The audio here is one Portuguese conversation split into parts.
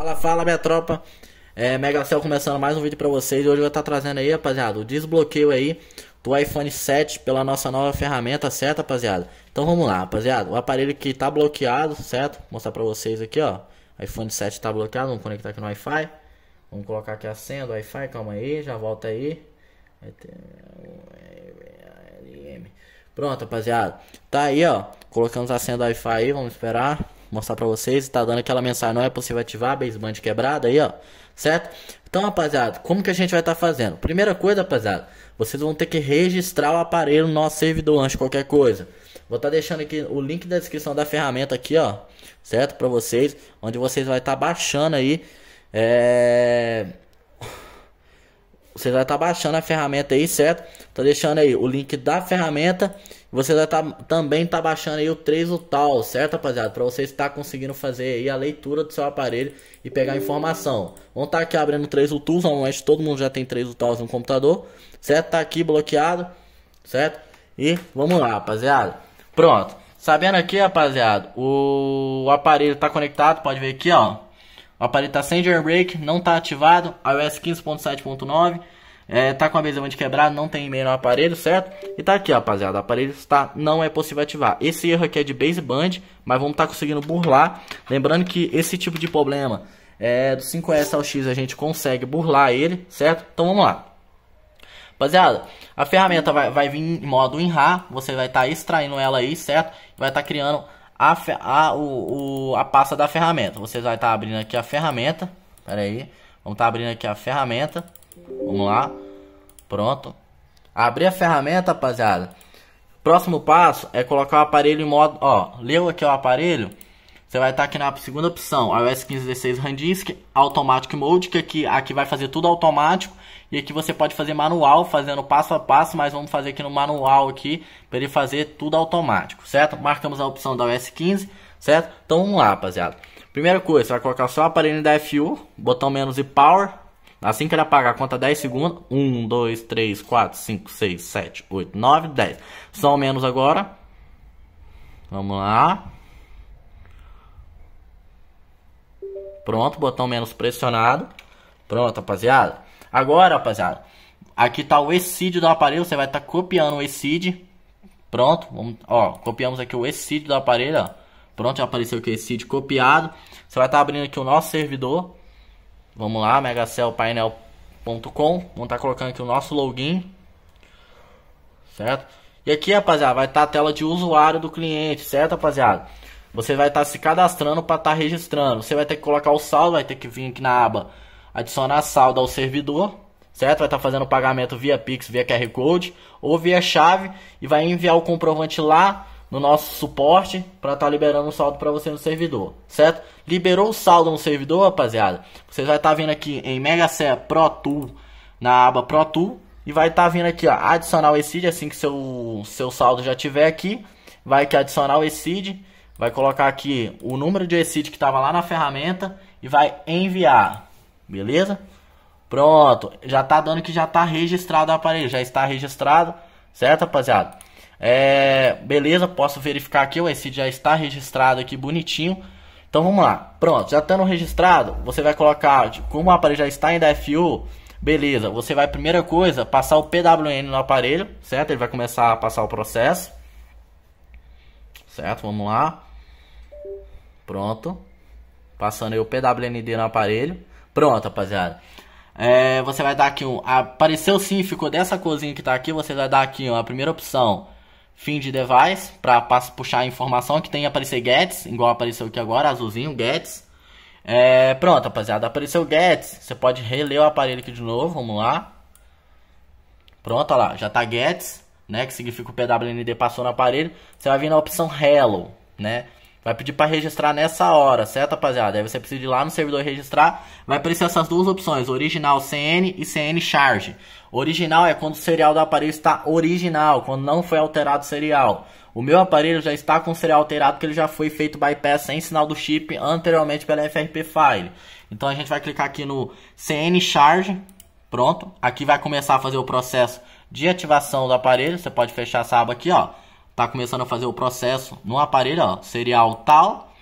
Fala, fala, minha tropa. É, Cell começando mais um vídeo pra vocês. Hoje eu vou estar tá trazendo aí, rapaziada, o desbloqueio aí do iPhone 7 pela nossa nova ferramenta, certo, rapaziada? Então vamos lá, rapaziada. O aparelho que tá bloqueado, certo? Vou mostrar pra vocês aqui, ó. iPhone 7 tá bloqueado, vamos conectar aqui no Wi-Fi. Vamos colocar aqui a senha do Wi-Fi, calma aí, já volta aí. Pronto, rapaziada. Tá aí, ó. Colocamos a senha do Wi-Fi aí, vamos esperar mostrar pra vocês. Tá dando aquela mensagem, não é possível ativar, a baseband quebrada aí, ó. Certo? Então, rapaziada, como que a gente vai estar tá fazendo? Primeira coisa, rapaziada, vocês vão ter que registrar o aparelho no nosso servidor antes de qualquer coisa. Vou estar tá deixando aqui o link da descrição da ferramenta aqui, ó. Certo? Pra vocês, onde vocês vai estar tá baixando aí. É... Você vai estar tá baixando a ferramenta aí, certo? Tá deixando aí o link da ferramenta você tá, também tá baixando aí o 3 o tal, certo, rapaziada? Para você estar conseguindo fazer aí a leitura do seu aparelho e pegar informação. Vamos estar tá aqui abrindo 3 o tools, normalmente todo mundo já tem 3 o tools no computador, certo? Tá aqui bloqueado, certo? E vamos lá, rapaziada. Pronto. Sabendo aqui, rapaziada, o aparelho tá conectado, pode ver aqui, ó. O aparelho tá sem jailbreak, não tá ativado, iOS 15.7.9. É, tá com a de quebrada, não tem e-mail no aparelho, certo? E tá aqui, rapaziada. O aparelho está, não é possível ativar. Esse erro aqui é de baseband, mas vamos estar tá conseguindo burlar. Lembrando que esse tipo de problema é, do 5S ao X a gente consegue burlar ele, certo? Então vamos lá. Rapaziada, a ferramenta vai, vai vir em modo WinRAR, você vai estar tá extraindo ela aí, certo? Vai estar tá criando a, a, o, o, a pasta da ferramenta. Você vai estar tá abrindo aqui a ferramenta, pera aí, vamos estar tá abrindo aqui a ferramenta, Vamos lá. Pronto. Abrir a ferramenta, rapaziada. Próximo passo é colocar o aparelho em modo... Ó, leu aqui o aparelho. Você vai estar aqui na segunda opção, iOS 1516 Randisk, Automatic Mode, que aqui, aqui vai fazer tudo automático. E aqui você pode fazer manual, fazendo passo a passo, mas vamos fazer aqui no manual aqui, para ele fazer tudo automático, certo? Marcamos a opção da iOS 15, certo? Então vamos lá, rapaziada. Primeira coisa, você vai colocar só o aparelho da FU, botão menos e Power, Assim que ele apagar conta 10 segundos, 1, 2, 3, 4, 5, 6, 7, 8, 9, 10. São menos agora. Vamos lá. Pronto, botão menos pressionado. Pronto, rapaziada. Agora, rapaziada, aqui tá o excídio do aparelho. Você vai estar tá copiando o excídio. Pronto, vamos, ó, copiamos aqui o excídio do aparelho, ó. Pronto, já apareceu aqui o excídio copiado. Você vai estar tá abrindo aqui o nosso servidor. Vamos lá, megacelpainel.com. Vamos estar tá colocando aqui o nosso login. Certo? E aqui, rapaziada, vai estar tá a tela de usuário do cliente, certo, rapaziada? Você vai estar tá se cadastrando para estar tá registrando. Você vai ter que colocar o saldo, vai ter que vir aqui na aba adicionar saldo ao servidor, certo? Vai estar tá fazendo o pagamento via Pix, via QR Code ou via chave e vai enviar o comprovante lá no nosso suporte para estar tá liberando o saldo para você no servidor, certo? Liberou o saldo no servidor, rapaziada. Você vai estar tá vindo aqui em Mega Serra Pro Tool, na aba Pro Tool, e vai estar tá vindo aqui, ó, adicionar o eCID assim que seu seu saldo já tiver aqui, vai que adicionar o eCID, vai colocar aqui o número de eCID que estava lá na ferramenta e vai enviar. Beleza? Pronto, já tá dando que já tá registrado o aparelho, já está registrado, certo, rapaziada? É, beleza, posso verificar aqui, o esse já está registrado aqui bonitinho. Então vamos lá, pronto, já estando registrado, você vai colocar, tipo, como o aparelho já está em DFU, beleza, você vai, primeira coisa, passar o PWN no aparelho, certo? Ele vai começar a passar o processo, certo? Vamos lá, pronto, passando aí o PWND no aparelho, pronto rapaziada. É, você vai dar aqui um, apareceu sim, ficou dessa corzinha que está aqui, você vai dar aqui ó, a primeira opção, fim de device para puxar a informação que tem aparecer gets, igual apareceu aqui agora, azulzinho, gets. É, pronto, rapaziada, apareceu gets. Você pode reler o aparelho aqui de novo, vamos lá. Pronto, olha lá, já tá gets, né, que significa o PWND passou no aparelho. Você vai vir na opção hello, né? Vai pedir para registrar nessa hora, certo, rapaziada? Aí você precisa ir lá no servidor registrar. Vai aparecer essas duas opções, original CN e CN Charge. Original é quando o serial do aparelho está original, quando não foi alterado o serial. O meu aparelho já está com o serial alterado, porque ele já foi feito bypass sem sinal do chip anteriormente pela FRP File. Então a gente vai clicar aqui no CN Charge, pronto. Aqui vai começar a fazer o processo de ativação do aparelho. Você pode fechar essa aba aqui, ó está começando a fazer o processo no aparelho, ó, serial tal,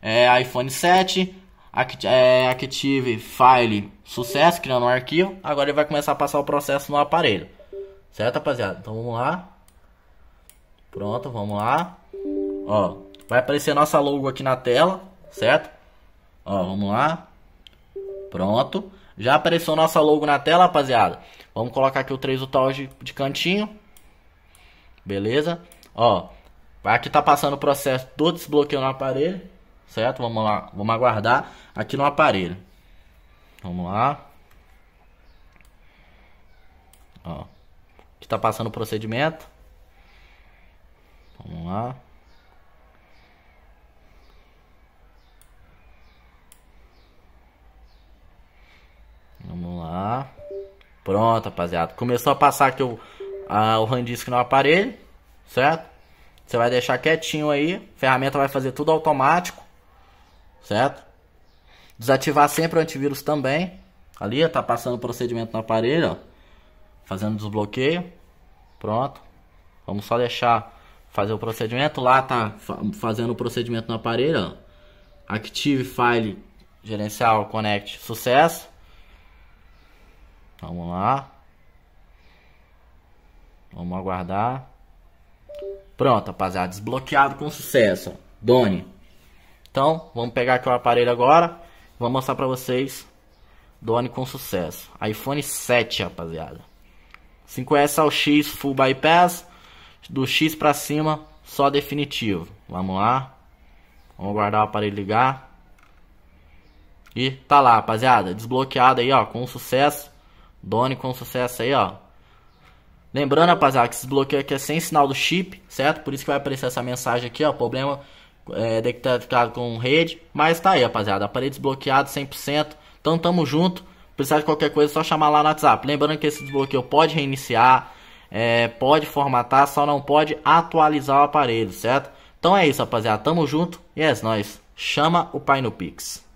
é, iPhone 7, act, é, Active File Sucesso, criando um arquivo. Agora ele vai começar a passar o processo no aparelho. Certo, rapaziada? Então vamos lá. Pronto, vamos lá. Ó, vai aparecer nossa logo aqui na tela, certo? Ó, vamos lá. Pronto. Já apareceu nossa logo na tela, rapaziada. Vamos colocar aqui o 3 do tal de cantinho. Beleza? Ó, aqui tá passando o processo do desbloqueio no aparelho, certo? Vamos lá, vamos aguardar aqui no aparelho. Vamos lá. Ó, aqui tá passando o procedimento. Vamos lá. Vamos lá. Pronto, rapaziada. Começou a passar aqui o, a, o RAM disco no aparelho certo? Você vai deixar quietinho aí, a ferramenta vai fazer tudo automático, certo? Desativar sempre o antivírus também. Ali, tá passando o procedimento no aparelho, ó, fazendo desbloqueio. Pronto. Vamos só deixar fazer o procedimento. Lá tá fazendo o procedimento no aparelho, ó. Active File Gerencial Connect Sucesso. Vamos lá. Vamos aguardar. Pronto, rapaziada, desbloqueado com sucesso. Doni. Então, vamos pegar aqui o aparelho agora. Vou mostrar pra vocês. Doni com sucesso. iPhone 7, rapaziada. 5S ao X Full Bypass. Do X pra cima, só definitivo. Vamos lá. Vamos guardar o aparelho ligar. E tá lá, rapaziada. Desbloqueado aí, ó. Com sucesso. Doni com sucesso aí, ó. Lembrando, rapaziada, que esse bloqueio aqui é sem sinal do chip, certo? Por isso que vai aparecer essa mensagem aqui, ó. Problema é, detectado com rede. Mas tá aí, rapaziada. Aparelho desbloqueado 100%. Então tamo junto. Precisar de qualquer coisa, é só chamar lá no WhatsApp. Lembrando que esse desbloqueio pode reiniciar, é, pode formatar, só não pode atualizar o aparelho, certo? Então é isso, rapaziada. Tamo junto e é nóis. Chama o Pai no Pix.